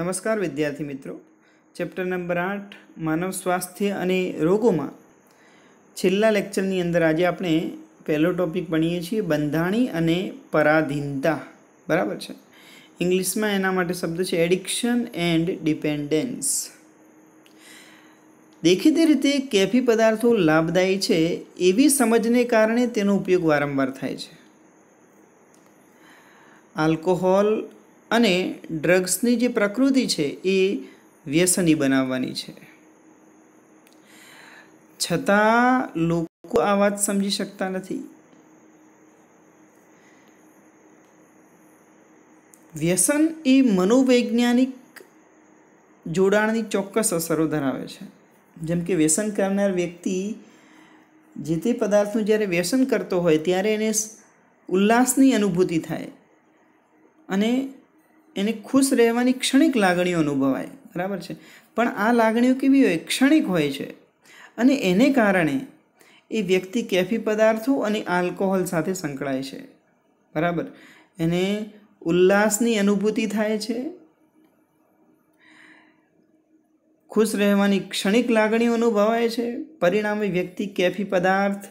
નમસ્કાર વિદ્યાર્થી મિત્રો ચેપ્ટર નંબર આઠ માનવ સ્વાસ્થ્ય અને રોગોમાં છેલ્લા લેક્ચરની અંદર આજે આપણે પહેલો ટૉપિક ભણીએ છીએ બંધાણી અને પરાધીનતા બરાબર છે ઇંગ્લિશમાં એના માટે શબ્દ છે એડિક્શન એન્ડ ડિપેન્ડન્સ દેખીતી રીતે કેફી પદાર્થો લાભદાયી છે એવી સમજને કારણે તેનો ઉપયોગ વારંવાર થાય છે આલ્કોહોલ અને ડ્રગ્સની જે પ્રકૃતિ છે એ વ્યસની બનાવવાની છે છતાં લોકો આ વાત સમજી શકતા નથી વ્યસન એ મનોવૈજ્ઞાનિક જોડાણની ચોક્કસ અસરો ધરાવે છે જેમ કે વ્યસન કરનાર વ્યક્તિ જે તે પદાર્થનું જ્યારે વ્યસન કરતો હોય ત્યારે એને ઉલ્લાસની અનુભૂતિ થાય અને એને ખુશ રહેવાની ક્ષણિક લાગણીઓ અનુભવાય બરાબર છે પણ આ લાગણીઓ કેવી હોય ક્ષણિક હોય છે અને એને કારણે એ વ્યક્તિ કેફી પદાર્થો અને આલ્કોહોલ સાથે સંકળાય છે બરાબર એને ઉલ્લાસની અનુભૂતિ થાય છે ખુશ રહેવાની ક્ષણિક લાગણીઓ અનુભવાય છે પરિણામે વ્યક્તિ કેફી પદાર્થ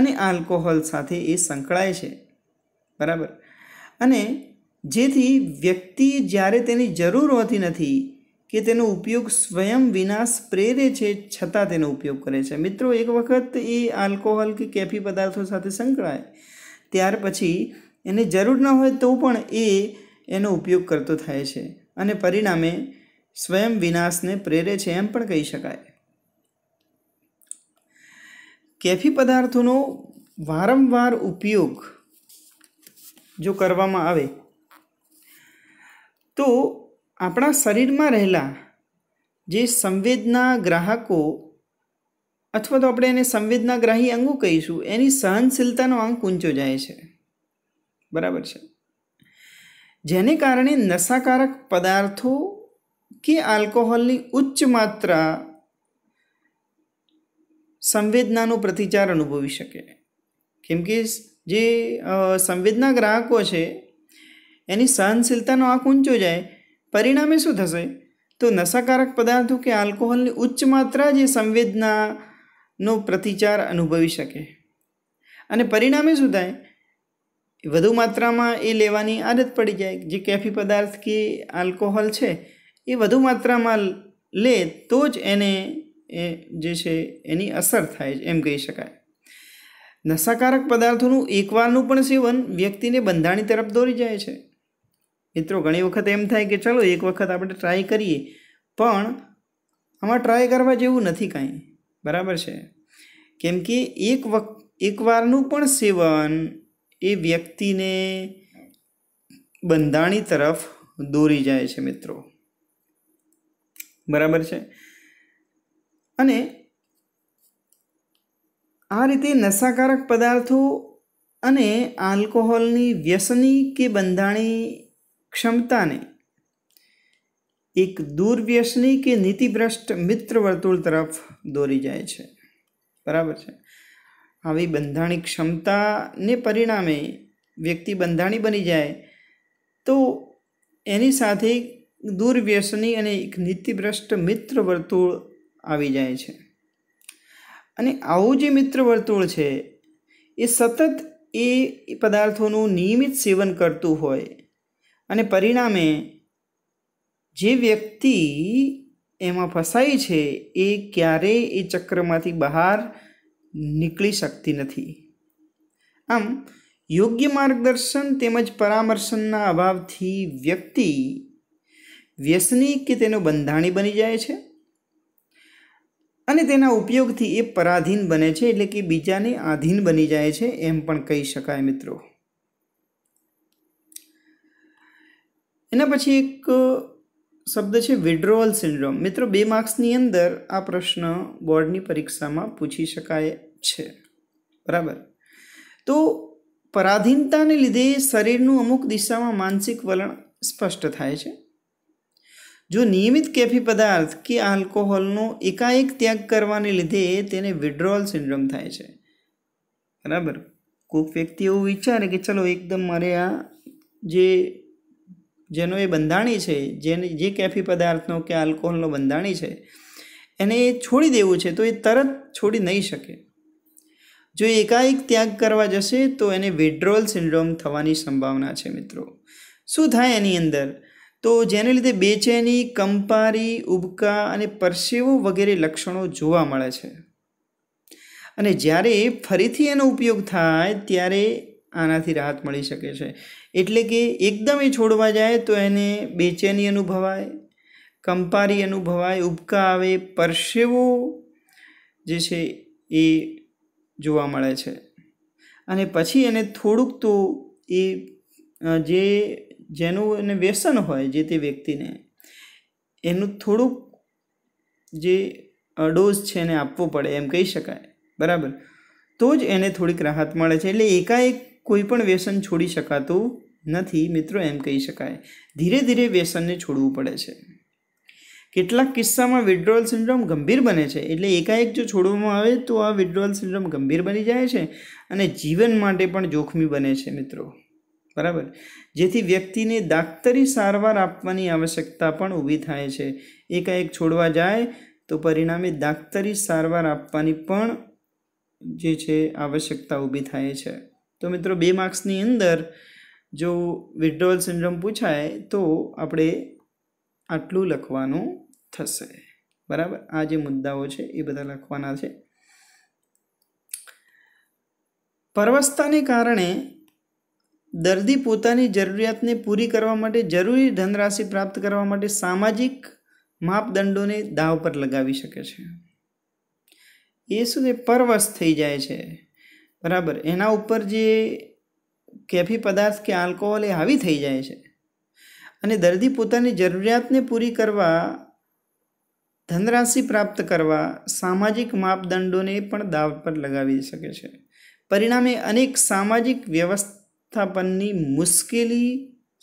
અને આલ્કોહોલ સાથે એ સંકળાય છે બરાબર અને જેથી વ્યક્તિ જ્યારે તેની જરૂર હોતી નથી કે તેનો ઉપયોગ સ્વયં વિનાશ પ્રેરે છે છતાં તેનો ઉપયોગ કરે છે મિત્રો એક વખત એ આલ્કોહોલ કે કેફી પદાર્થો સાથે સંકળાય ત્યાર પછી એને જરૂર ન હોય તો પણ એ એનો ઉપયોગ કરતો થાય છે અને પરિણામે સ્વયં વિનાશને પ્રેરે છે એમ પણ કહી શકાય કેફી પદાર્થોનો વારંવાર ઉપયોગ જો કરવામાં આવે તો આપણા શરીરમાં રહેલા જે સંવેદના ગ્રાહકો અથવા તો આપણે એને સંવેદનાગ્રાહી અંગો કહીશું એની સહનશીલતાનો અંક ઊંચો જાય છે બરાબર છે જેને કારણે નશાકારક પદાર્થો કે આલ્કોહોલની ઉચ્ચ માત્રા સંવેદનાનો પ્રતિચાર અનુભવી શકે કેમ કે જે સંવેદના ગ્રાહકો છે એની સહનશીલતાનો આંક ઊંચો જાય પરિણામે શું થશે તો નશાકારક પદાર્થો કે આલ્કોહોલની ઉચ્ચ માત્રા જે સંવેદનાનો પ્રતિચાર અનુભવી શકે અને પરિણામે શું થાય વધુ માત્રામાં એ લેવાની આદત પડી જાય જે કેફી પદાર્થ કે આલ્કોહોલ છે એ વધુ માત્રામાં લે તો જ એને એ જે છે એની અસર થાય એમ કહી શકાય નશાકારક પદાર્થોનું એકવારનું પણ સેવન વ્યક્તિને બંધાણી તરફ દોરી જાય છે મિત્રો ઘણી વખત એમ થાય કે ચલો એક વખત આપણે ટ્રાય કરીએ પણ આમાં ટ્રાય કરવા જેવું નથી કાંઈ બરાબર છે કેમ કે એક વખત એકવારનું પણ સેવન એ વ્યક્તિને બંધાણી તરફ દોરી જાય છે મિત્રો બરાબર છે અને આ રીતે નશાકારક પદાર્થો અને આલ્કોહોલની વ્યસની કે બંધાણી ક્ષમતાને એક દૂરવ્યસની કે નીતિભ્રષ્ટ મિત્ર વર્તુળ તરફ દોરી જાય છે બરાબર છે આવી બંધાણી ક્ષમતાને પરિણામે વ્યક્તિ બંધાણી બની જાય તો એની સાથે દુર્વ્યસની અને એક નીતિભ્રષ્ટ મિત્ર વર્તુળ આવી જાય છે અને આવું જે મિત્ર વર્તુળ છે એ સતત એ પદાર્થોનું નિયમિત સેવન કરતું હોય અને પરિણામે જે વ્યક્તિ એમાં ફસાય છે એ ક્યારેય એ ચક્રમાંથી બહાર નીકળી શકતી નથી આમ યોગ્ય માર્ગદર્શન તેમજ પરામર્શનના અભાવથી વ્યક્તિ વ્યસની કે તેનો બંધાણી બની જાય છે અને તેના ઉપયોગથી એ પરાધીન બને છે એટલે કે બીજાને આધીન બની જાય છે એમ પણ કહી શકાય મિત્રો એના પછી એક શબ્દ છે વિડ્રોઅલ સિન્ડ્રોમ મિત્રો બે માર્ક્સની અંદર આ પ્રશ્ન બોર્ડની પરીક્ષામાં પૂછી શકાય છે બરાબર તો પરાધીનતાને લીધે શરીરનું અમુક દિશામાં માનસિક વલણ સ્પષ્ટ થાય છે જો નિયમિત કેફી પદાર્થ કે આલ્કોહોલનો એકાએક ત્યાગ કરવાને લીધે તેને વિડ્રોઅલ સિન્ડ્રોમ થાય છે બરાબર કોઈક વ્યક્તિ એવું વિચારે કે ચલો એકદમ મારે આ જે જેનો એ બંધાણી છે જેને જે કેફી પદાર્થનો કે આલ્કોહોલનો બંધાણી છે એને એ છોડી દેવું છે તો એ તરત છોડી નહીં શકે જો એકાએક ત્યાગ કરવા જશે તો એને વિડ્રોલ સિન્ડ્રોમ થવાની સંભાવના છે મિત્રો શું થાય એની અંદર તો જેને લીધે બેચેની કંપારી ઉબકા અને પરસેવો વગેરે લક્ષણો જોવા મળે છે અને જ્યારે ફરીથી એનો ઉપયોગ થાય ત્યારે આનાથી રાહત મળી શકે છે એટલે કે એકદમ એ છોડવા જાય તો એને બેચેની અનુભવાય કંપારી અનુભવાય ઉબકા આવે પરસેવો જે છે એ જોવા મળે છે અને પછી એને થોડુંક તો એ જે જેનું એને વ્યસન હોય જે તે વ્યક્તિને એનું થોડુંક જે ડોઝ છે એને આપવો પડે એમ કહી શકાય બરાબર તો જ એને થોડીક રાહત મળે છે એટલે એકાએક કોઈ પણ વ્યસન છોડી શકાતું નથી મિત્રો એમ કહી શકાય ધીરે ધીરે વ્યસનને છોડવું પડે છે કેટલાક કિસ્સામાં વિડ્રોઅલ સિન્ડ્રોમ ગંભીર બને છે એટલે એકાએક જો છોડવામાં આવે તો આ વિડ્રોઅલ સિન્ડ્રોમ ગંભીર બની જાય છે અને જીવન માટે પણ જોખમી બને છે મિત્રો બરાબર જેથી વ્યક્તિને દાક્તરી સારવાર આપવાની આવશ્યકતા પણ ઊભી થાય છે એકાએક છોડવા જાય તો પરિણામે દાક્તરી સારવાર આપવાની પણ જે છે આવશ્યકતા ઊભી થાય છે તો મિત્રો બે માર્ક્સની અંદર જો વિડ્રોઅલ સિન્ડ્રોમ પૂછાય તો આપણે આટલું લખવાનું થશે બરાબર આ જે મુદ્દાઓ છે એ બધા લખવાના છે પરવસ્થાને કારણે દર્દી પોતાની જરૂરિયાતને પૂરી કરવા માટે જરૂરી ધનરાશિ પ્રાપ્ત કરવા માટે સામાજિક માપદંડોને દાવ પર લગાવી શકે છે એ શું પરવશ થઈ જાય છે બરાબર એના ઉપર જે કેફી પદાર્થ કે આલ્કોહોલ એ હાવી થઈ જાય છે અને દર્દી પોતાની જરૂરિયાતને પૂરી કરવા ધનરાશિ પ્રાપ્ત કરવા સામાજિક માપદંડોને પણ દાવ પર લગાવી શકે છે પરિણામે અનેક સામાજિક વ્યવસ્થાપનની મુશ્કેલી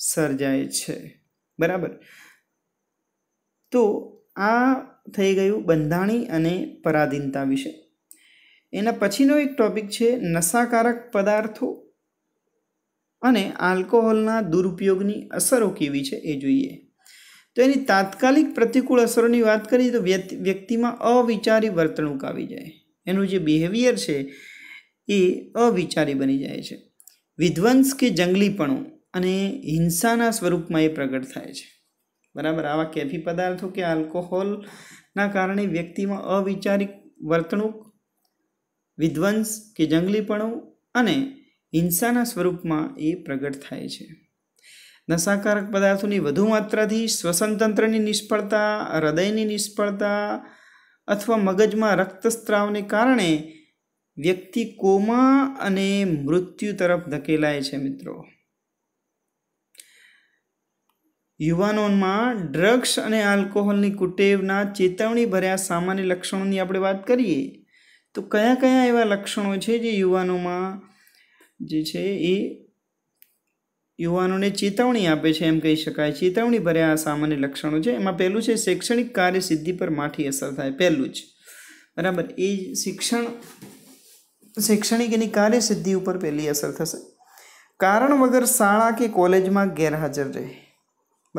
સર્જાય છે બરાબર તો આ થઈ ગયું બંધાણી અને પરાધીનતા વિશે એના પછીનો એક ટૉપિક છે નશાકારક પદાર્થો અને આલ્કોહોલના દુરુપયોગની અસરો કેવી છે એ જોઈએ તો એની તાત્કાલિક પ્રતિકૂળ અસરોની વાત કરીએ તો વ્યક્તિમાં અવિચારી વર્તણૂક આવી જાય એનું જે બિહેવિયર છે એ અવિચારી બની જાય છે વિધ્વંસ કે જંગલીપણું અને હિંસાના સ્વરૂપમાં એ પ્રગટ થાય છે બરાબર આવા કેફી પદાર્થો કે આલ્કોહોલના કારણે વ્યક્તિમાં અવિચારી વર્તણૂક વિધ્વંસ કે જંગલીપણું અને હિંસાના સ્વરૂપમાં એ પ્રગટ થાય છે નશાકારક પદાર્થોની વધુ માત્રાથી શ્વસનતંત્રની નિષ્ફળતા હૃદયની નિષ્ફળતા અથવા મગજમાં રક્તસ્ત્રાવને કારણે વ્યક્તિ કોમા અને મૃત્યુ તરફ ધકેલાય છે મિત્રો યુવાનોમાં ડ્રગ્સ અને આલ્કોહોલની કુટેવના ચેતવણી ભર્યા સામાન્ય લક્ષણોની આપણે વાત કરીએ તો કયા કયા એવા લક્ષણો છે જે યુવાનોમાં જે છે એ યુવાનોને ચેતવણી આપે છે એમ કહી શકાય ચેતવણી ભર્યા આ સામાન્ય લક્ષણો છે એમાં પહેલું છે શૈક્ષણિક કાર્ય સિદ્ધિ પર માઠી અસર થાય પહેલું જ બરાબર એ શિક્ષણ શૈક્ષણિક એની કાર્ય સિદ્ધિ ઉપર પહેલી અસર થશે કારણ વગર શાળા કે કોલેજમાં ગેરહાજર રહે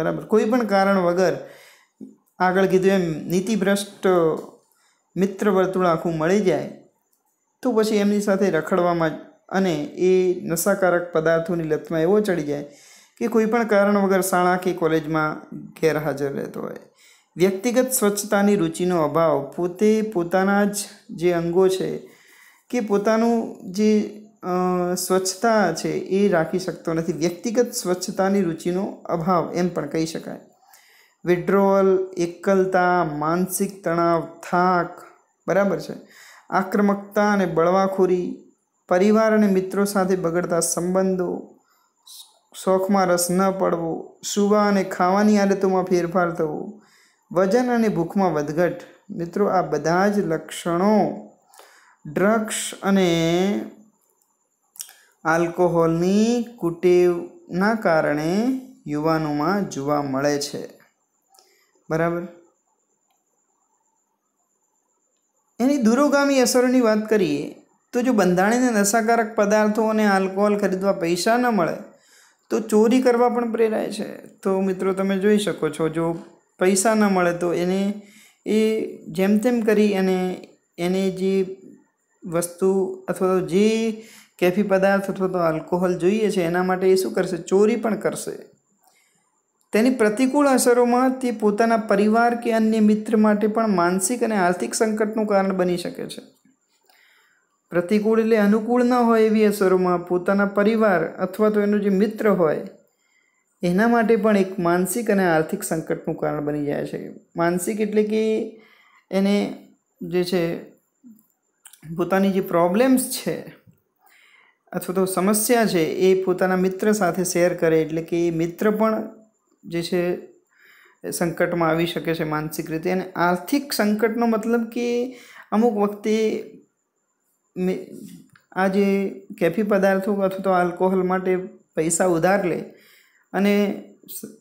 બરાબર કોઈ પણ કારણ વગર આગળ કીધું એમ નીતિભ્રષ્ટ મિત્ર વર્તુળ આખું મળી જાય તો પછી એમની સાથે રખડવામાં અને એ નશાકારક પદાર્થોની લતમાં એવો ચડી જાય કે કોઈ પણ કારણ વગર શાળા કે કોલેજમાં ગેરહાજર રહેતો હોય વ્યક્તિગત સ્વચ્છતાની રુચિનો અભાવ પોતે પોતાના જ જે અંગો છે કે પોતાનું જે સ્વચ્છતા છે એ રાખી શકતો નથી વ્યક્તિગત સ્વચ્છતાની રુચિનો અભાવ એમ પણ કહી શકાય વિડ્રોઅલ એકલતા માનસિક તણાવ થાક બરાબર છે આક્રમકતા અને બળવાખોરી પરિવાર અને મિત્રો સાથે બગડતા સંબંધો શોખમાં રસ ન પડવો સુવા અને ખાવાની આદતોમાં ફેરફાર થવો વજન અને ભૂખમાં વધઘટ મિત્રો આ બધા જ લક્ષણો ડ્રગ્સ અને આલ્કોહોલની કુટેવના કારણે યુવાનોમાં જોવા મળે છે બરાબર એની દૂરોગામી અસરોની વાત કરીએ તો જો બંધાણીને નશાકારક પદાર્થો અને આલ્કોહોલ ખરીદવા પૈસા ન મળે તો ચોરી કરવા પણ પ્રેરાય છે તો મિત્રો તમે જોઈ શકો છો જો પૈસા ન મળે તો એને એ જેમ તેમ કરી અને એને જે વસ્તુ અથવા તો જે કેફી પદાર્થ અથવા તો આલ્કોહોલ જોઈએ છે એના માટે એ શું કરશે ચોરી પણ કરશે તેની પ્રતિકૂળ અસરોમાં તે પોતાના પરિવાર કે અન્ય મિત્ર માટે પણ માનસિક અને આર્થિક સંકટનું કારણ બની શકે છે પ્રતિકૂળ એટલે અનુકૂળ ન હોય એવી અસરોમાં પોતાના પરિવાર અથવા તો એનો જે મિત્ર હોય એના માટે પણ એક માનસિક અને આર્થિક સંકટનું કારણ બની જાય છે માનસિક એટલે કે એને જે છે પોતાની જે પ્રોબ્લેમ્સ છે અથવા તો સમસ્યા છે એ પોતાના મિત્ર સાથે શેર કરે એટલે કે એ મિત્ર પણ જે છે સંકટમાં આવી શકે છે માનસિક રીતે અને આર્થિક સંકટનો મતલબ કે અમુક વખતે આ જે કેફી પદાર્થો અથવા તો આલ્કોહોલ માટે પૈસા ઉધાર લે અને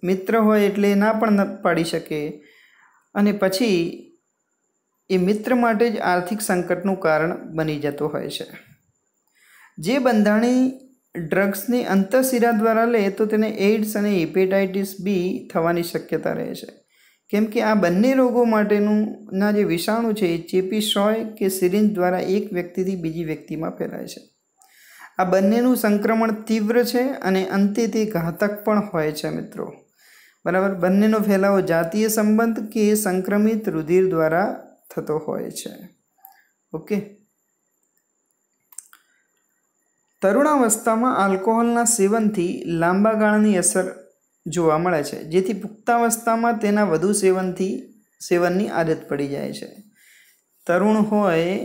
મિત્ર હોય એટલે ના પણ પાડી શકે અને પછી એ મિત્ર માટે જ આર્થિક સંકટનું કારણ બની જતું હોય છે જે બંધાણી ડ્રગ્સની અંતઃશિરા દ્વારા લે તો તેને એઇડ્સ અને હિપેટાઇટિસ બી થવાની શક્યતા રહે છે કેમ કે આ બંને રોગો માટેનું ના જે વિષાણુ છે એ ચેપી સોય કે સિરિંજ દ્વારા એક વ્યક્તિથી બીજી વ્યક્તિમાં ફેલાય છે આ બંનેનું સંક્રમણ તીવ્ર છે અને અંતે તે ઘાતક પણ હોય છે મિત્રો બરાબર બંનેનો ફેલાવો જાતીય સંબંધ કે સંક્રમિત રુધિર દ્વારા થતો હોય છે ઓકે તરુણાવસ્થામાં આલ્કોહોલના સેવનથી લાંબા ગાળાની અસર જોવા મળે છે જેથી પુખ્તાવસ્થામાં તેના વધુ સેવનથી સેવનની આદત પડી જાય છે તરુણ હોય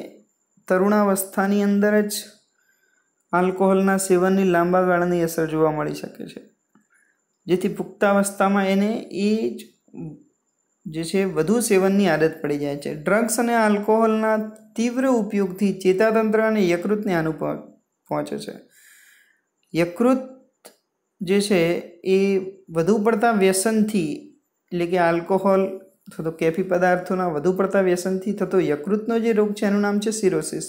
તરુણાવસ્થાની અંદર જ આલ્કોહોલના સેવનની લાંબા ગાળાની અસર જોવા મળી શકે છે જેથી પુખ્તાવસ્થામાં એને એ જ જે છે વધુ સેવનની આદત પડી જાય છે ડ્રગ્સ અને આલ્કોહોલના તીવ્ર ઉપયોગથી ચેતાતંત્ર અને યકૃતને અનુભવ પહોંચે છે યકૃત જે છે એ વધુ પડતા વ્યસનથી એટલે કે આલ્કોહોલ અથવા તો કેફી પદાર્થોના વધુ પડતા વ્યસનથી થતો યકૃતનો જે રોગ છે એનું નામ છે સિરોસિસ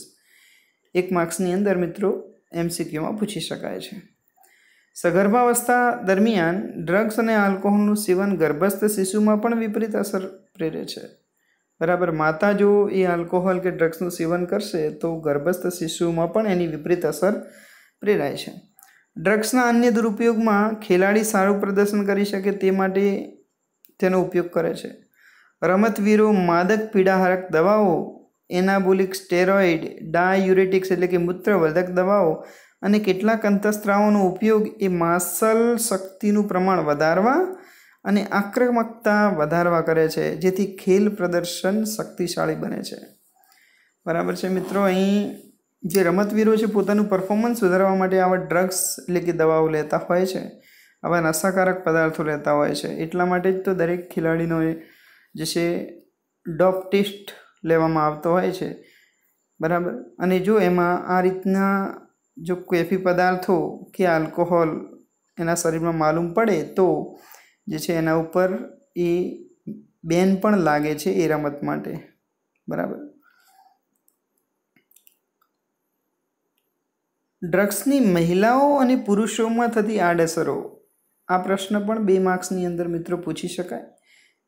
એક માર્ક્સની અંદર મિત્રો એમસીક્યુમાં પૂછી શકાય છે સગર્ભાવસ્થા દરમિયાન ડ્રગ્સ અને આલ્કોહોલનું સેવન ગર્ભસ્થ શિશુમાં પણ વિપરીત અસર પ્રેરે છે બરાબર માતા જો એ આલ્કોહોલ કે ડ્રગ્સનું સેવન કરશે તો ગર્ભસ્થ શિશુમાં પણ એની વિપરીત અસર પ્રેરાય છે ડ્રગ્સના અન્ય દુરુપયોગમાં ખેલાડી સારું પ્રદર્શન કરી શકે તે માટે તેનો ઉપયોગ કરે છે રમતવીરો માદક પીડાહારક દવાઓ એનાબોલિક સ્ટેરોઇડ ડાયુરેટિક્સ એટલે કે મૂત્રવર્ધક દવાઓ અને કેટલાક અંતસ્ત્રાવોનો ઉપયોગ એ માસલ શક્તિનું પ્રમાણ વધારવા અને આક્રમકતા વધારવા કરે છે જેથી ખેલ પ્રદર્શન શક્તિશાળી બને છે બરાબર છે મિત્રો અહીં જે રમતવીરો છે પોતાનું પરફોર્મન્સ સુધારવા માટે આવા ડ્રગ્સ એટલે કે દવાઓ લેતા હોય છે આવા નશાકારક પદાર્થો લેતા હોય છે એટલા માટે જ તો દરેક ખેલાડીનોએ જે છે ડોપ ટેસ્ટ લેવામાં આવતો હોય છે બરાબર અને જો એમાં આ રીતના જો કેફી પદાર્થો કે આલ્કોહોલ એના શરીરમાં માલુમ પડે તો જે છે એના ઉપર એ બેન પણ લાગે છે એ રમત માટે બરાબર ડ્રગ્સની મહિલાઓ અને પુરુષોમાં થતી આડઅસરો આ પ્રશ્ન પણ બે માર્ક્સની અંદર મિત્રો પૂછી શકાય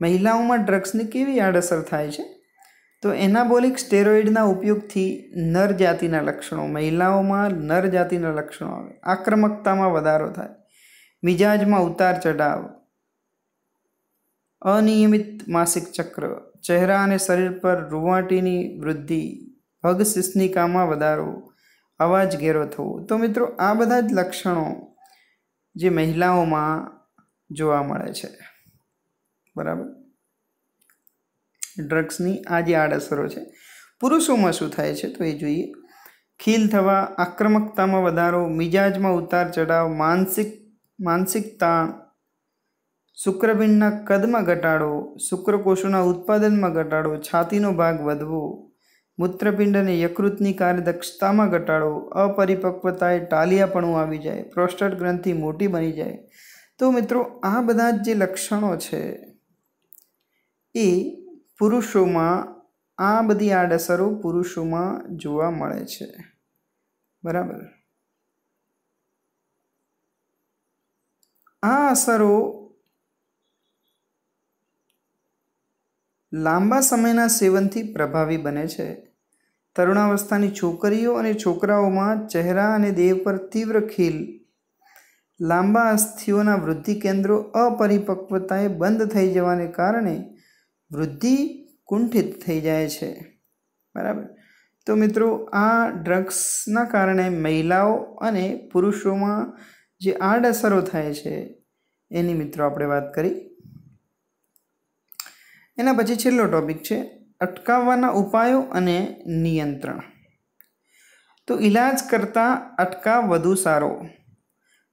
મહિલાઓમાં ડ્રગ્સની કેવી આડઅસર થાય છે તો એનાબોલિક સ્ટેરોઇડના ઉપયોગથી નર જાતિના લક્ષણો મહિલાઓમાં નર જાતિના લક્ષણો આવે આક્રમકતામાં વધારો થાય મિજાજમાં ઉતાર ચઢાવ અનિયમિત માસિક ચક્ર ચહેરા અને શરીર પર રૂવાટીની વૃદ્ધિ પગ સિસ્નિકામાં વધારો અવાજ ઘેરો થવો તો મિત્રો આ બધા જ લક્ષણો જે મહિલાઓમાં જોવા મળે છે બરાબર ડ્રગ્સની આ જે આડઅસરો છે પુરુષોમાં શું થાય છે તો એ જોઈએ ખીલ થવા આક્રમકતામાં વધારો મિજાજમાં ઉતાર ચઢાવ માનસિક માનસિક તાણ શુક્રબિનના કદમાં ઘટાડો શુક્રકોષોના ઉત્પાદનમાં ઘટાડો છાતીનો ભાગ વધવો મૂત્રપિંડ અને યકૃતની કાર્યદક્ષતામાં ઘટાડો અપરિપક્વતાએ ટાલિયાપણું આવી જાય પ્રોસ્ટેટ ગ્રંથિ મોટી બની જાય તો મિત્રો આ બધા જ જે લક્ષણો છે એ પુરુષોમાં આ બધી આડઅસરો પુરુષોમાં જોવા મળે છે બરાબર આ અસરો લાંબા સમયના સેવનથી પ્રભાવી બને છે તરુણાવસ્થાની છોકરીઓ અને છોકરાઓમાં ચહેરા અને દેહ પર તીવ્ર ખીલ લાંબા અસ્થિઓના વૃદ્ધિ કેન્દ્રો અપરિપક્વતાએ બંધ થઈ જવાને કારણે વૃદ્ધિ કુંઠિત થઈ જાય છે બરાબર તો મિત્રો આ ડ્રગ્સના કારણે મહિલાઓ અને પુરુષોમાં જે આડઅસરો થાય છે એની મિત્રો આપણે વાત કરી એના પછી છેલ્લો ટૉપિક છે અટકાવવાના ઉપાયો અને નિયંત્રણ તો ઈલાજ કરતાં અટકાવ વધુ સારો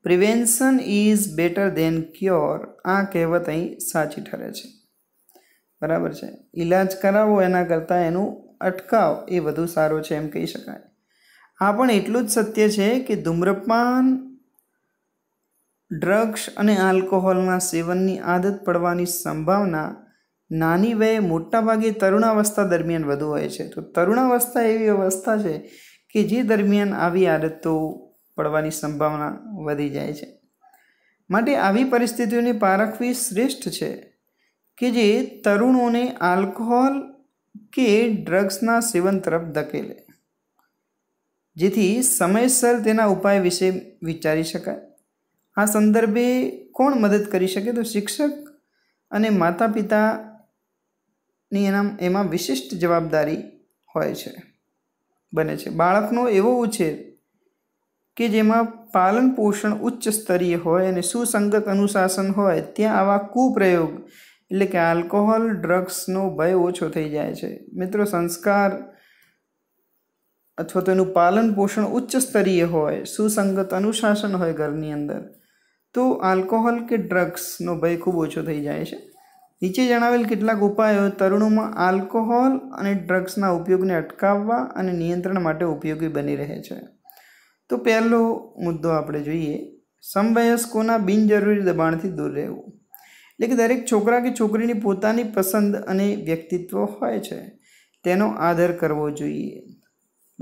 prevention is better than cure આ કહેવત અહીં સાચી ઠરે છે બરાબર છે ઈલાજ કરાવો એના કરતાં એનું અટકાવ એ વધુ સારો છે એમ કહી શકાય આ પણ એટલું જ સત્ય છે કે ધૂમ્રપાન ડ્રગ્સ અને આલ્કોહોલના સેવનની આદત પડવાની સંભાવના નાની વયે મોટાભાગે તરુણાવસ્થા દરમિયાન વધુ હોય છે તો તરુણાવસ્થા એવી અવસ્થા છે કે જે દરમિયાન આવી આદતો પડવાની સંભાવના વધી જાય છે માટે આવી પરિસ્થિતિઓને પારખવી શ્રેષ્ઠ છે કે જે તરુણોને આલ્કોહોલ કે ડ્રગ્સના સેવન તરફ ધકેલે જેથી સમયસર તેના ઉપાય વિશે વિચારી શકાય આ સંદર્ભે કોણ મદદ કરી શકે તો શિક્ષક અને માતા પિતા ની એના એમાં વિશિષ્ટ જવાબદારી હોય છે બને છે બાળકનો એવો ઉછેર કે જેમાં પાલન પોષણ ઉચ્ચ સ્તરીય હોય અને સુસંગત અનુશાસન હોય ત્યાં આવા કુપ્રયોગ એટલે કે આલ્કોહોલ ડ્રગ્સનો ભય ઓછો થઈ જાય છે મિત્રો સંસ્કાર અથવા તો એનું પાલન પોષણ ઉચ્ચ સ્તરીય હોય સુસંગત અનુશાસન હોય ઘરની અંદર તો આલ્કોહોલ કે ડ્રગ્સનો ભય ખૂબ ઓછો થઈ જાય છે નીચે જણાવેલ કેટલાક ઉપાયો તરુણોમાં આલ્કોહોલ અને ડ્રગ્સના ઉપયોગને અટકાવવા અને નિયંત્રણ માટે ઉપયોગી બની રહે છે તો પહેલો મુદ્દો આપણે જોઈએ સમવયસ્કોના બિનજરૂરી દબાણથી દૂર રહેવું એટલે કે દરેક છોકરા કે છોકરીની પોતાની પસંદ અને વ્યક્તિત્વ હોય છે તેનો આદર કરવો જોઈએ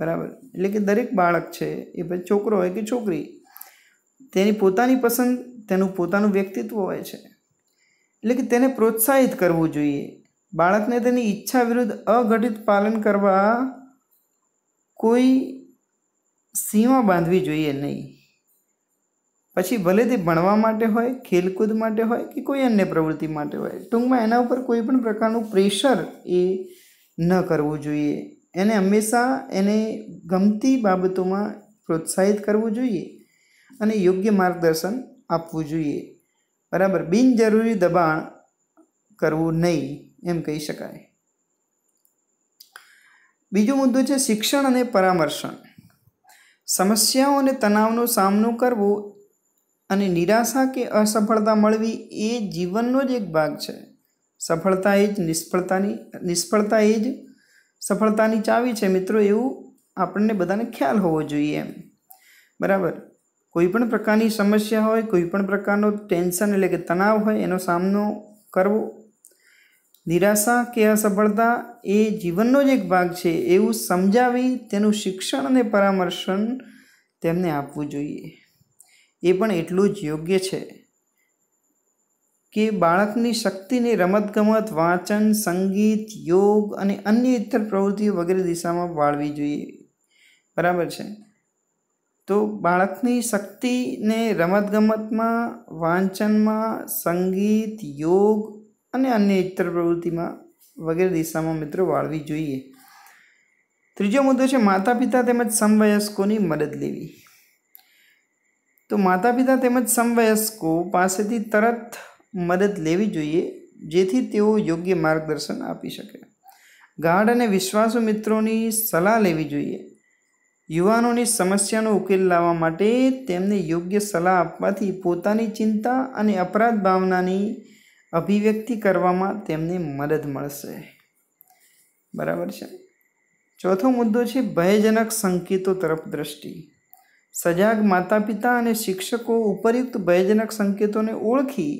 બરાબર એટલે કે દરેક બાળક છે એ પછી છોકરો હોય કે છોકરી તેની પોતાની પસંદ તેનું પોતાનું વ્યક્તિત્વ હોય છે એટલે કે તેને પ્રોત્સાહિત કરવું જોઈએ બાળકને તેની ઈચ્છા વિરુદ્ધ અઘટિત પાલન કરવા કોઈ સીમા બાંધવી જોઈએ નહીં પછી ભલે તે ભણવા માટે હોય ખેલકૂદ માટે હોય કે કોઈ અન્ય પ્રવૃત્તિ માટે હોય ટૂંકમાં એના ઉપર કોઈ પણ પ્રકારનું પ્રેશર એ ન કરવું જોઈએ એને હંમેશા એને ગમતી બાબતોમાં પ્રોત્સાહિત કરવું જોઈએ અને યોગ્ય માર્ગદર્શન આપવું જોઈએ બરાબર બિનજરૂરી દબાણ કરવું નહીં એમ કહી શકાય બીજો મુદ્દો છે શિક્ષણ અને પરામર્શન સમસ્યાઓ અને તણાવનો સામનો કરવો અને નિરાશા કે અસફળતા મળવી એ જીવનનો જ એક ભાગ છે સફળતા એ જ નિષ્ફળતાની નિષ્ફળતા એ જ સફળતાની ચાવી છે મિત્રો એવું આપણને બધાને ખ્યાલ હોવો જોઈએ એમ બરાબર કોઈ પણ પ્રકારની સમસ્યા હોય કોઈ પણ પ્રકારનો ટેન્શન એટલે કે તણાવ હોય એનો સામનો કરવો નિરાશા કે અસફળતા એ જીવનનો જ એક ભાગ છે એવું સમજાવી તેનું શિક્ષણ અને પરામર્શન તેમને આપવું જોઈએ એ પણ એટલું જ યોગ્ય છે કે બાળકની શક્તિને રમતગમત વાંચન સંગીત યોગ અને અન્ય ઇતર પ્રવૃત્તિઓ વગેરે દિશામાં વાળવી જોઈએ બરાબર છે તો બાળકની શક્તિને રમતગમતમાં વાંચનમાં સંગીત યોગ અને અન્ય ઇતર પ્રવૃત્તિમાં વગેરે દિશામાં મિત્રો વાળવી જોઈએ ત્રીજો મુદ્દો છે માતા પિતા તેમજ સમવયસ્કોની મદદ લેવી તો માતા પિતા તેમજ સમવયસ્કો પાસેથી તરત મદદ લેવી જોઈએ જેથી તેઓ યોગ્ય માર્ગદર્શન આપી શકે ગાઢ અને વિશ્વાસુ મિત્રોની સલાહ લેવી જોઈએ યુવાનોની સમસ્યાનો ઉકેલ લાવવા માટે તેમને યોગ્ય સલાહ આપવાથી પોતાની ચિંતા અને અપરાધ ભાવનાની અભિવ્યક્તિ કરવામાં તેમને મદદ મળશે બરાબર છે ચોથો મુદ્દો છે ભયજનક સંકેતો તરફ દ્રષ્ટિ સજાગ માતા પિતા અને શિક્ષકો ઉપરયુક્ત ભયજનક સંકેતોને ઓળખી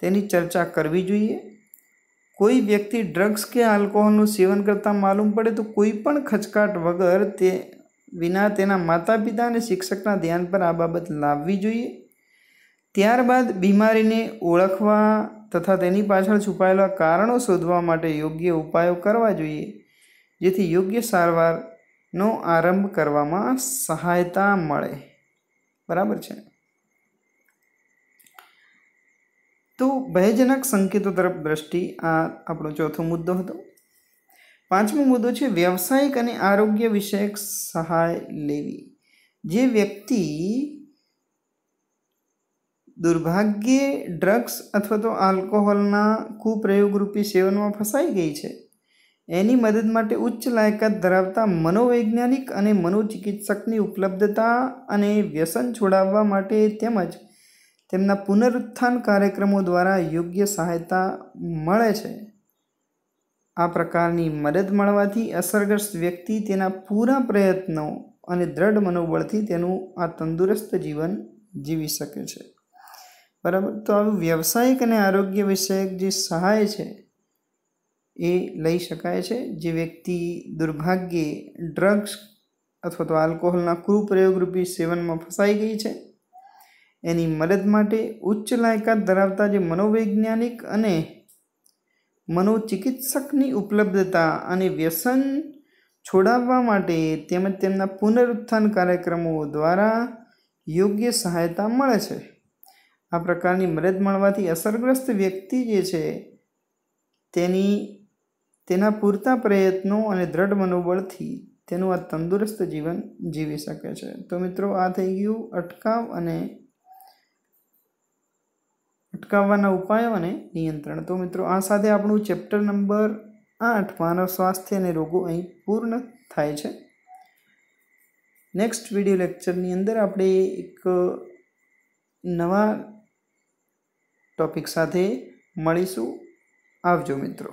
તેની ચર્ચા કરવી જોઈએ કોઈ વ્યક્તિ ડ્રગ્સ કે આલ્કોહોલનું સેવન કરતાં માલુમ પડે તો કોઈ પણ ખચકાટ વગર તે વિના તેના માતા પિતા અને શિક્ષકના ધ્યાન પર આ બાબત લાવવી જોઈએ ત્યારબાદ બીમારીને ઓળખવા તથા તેની પાછળ છુપાયેલા કારણો શોધવા માટે યોગ્ય ઉપાયો કરવા જોઈએ જેથી યોગ્ય સારવારનો આરંભ કરવામાં સહાયતા મળે બરાબર છે તો ભયજનક સંકેતો તરફ દ્રષ્ટિ આ આપણો ચોથો મુદ્દો હતો પાંચમો મુદ્દો છે વ્યવસાયિક અને આરોગ્ય વિષયક સહાય લેવી જે વ્યક્તિ દુર્ભાગ્યે ડ્રગ્સ અથવા તો આલ્કોહોલના કુપ્રયોગરૂપી સેવનમાં ફસાઈ ગઈ છે એની મદદ માટે ઉચ્ચ લાયકાત ધરાવતા મનોવૈજ્ઞાનિક અને મનોચિકિત્સકની ઉપલબ્ધતા અને વ્યસન છોડાવવા માટે તેમજ તેમના પુનરુત્થાન કાર્યક્રમો દ્વારા યોગ્ય સહાયતા મળે છે આ પ્રકારની મદદ મળવાથી અસરગ્રસ્ત વ્યક્તિ તેના પૂરા પ્રયત્નો અને દ્રઢ મનોબળથી તેનું આ તંદુરસ્ત જીવન જીવી શકે છે બરાબર તો આવું વ્યવસાયિક અને આરોગ્ય વિષયક જે સહાય છે એ લઈ શકાય છે જે વ્યક્તિ દુર્ભાગ્યે ડ્રગ્સ અથવા તો આલ્કોહોલના કુપ્રયોગરૂપી સેવનમાં ફસાઈ ગઈ છે એની મદદ માટે ઉચ્ચ લાયકાત ધરાવતા જે મનોવૈજ્ઞાનિક અને મનોચિકિત્સકની ઉપલબ્ધતા અને વ્યસન છોડાવવા માટે તેમજ તેમના પુનરુત્થાન કાર્યક્રમો દ્વારા યોગ્ય સહાયતા મળે છે આ પ્રકારની મદદ મળવાથી અસરગ્રસ્ત વ્યક્તિ જે છે તેની તેના પૂરતા પ્રયત્નો અને દ્રઢ મનોબળથી તેનું આ તંદુરસ્ત જીવન જીવી શકે છે તો મિત્રો આ થઈ ગયું અટકાવ અને અટકાવવાના ઉપાયો અને નિયંત્રણ તો મિત્રો આ સાથે આપણું ચેપ્ટર નંબર આઠ માનવ સ્વાસ્થ્ય અને રોગો અહીં પૂર્ણ થાય છે નેક્સ્ટ વિડિયો લેક્ચરની અંદર આપણે એક નવા ટોપિક સાથે મળીશું આવજો મિત્રો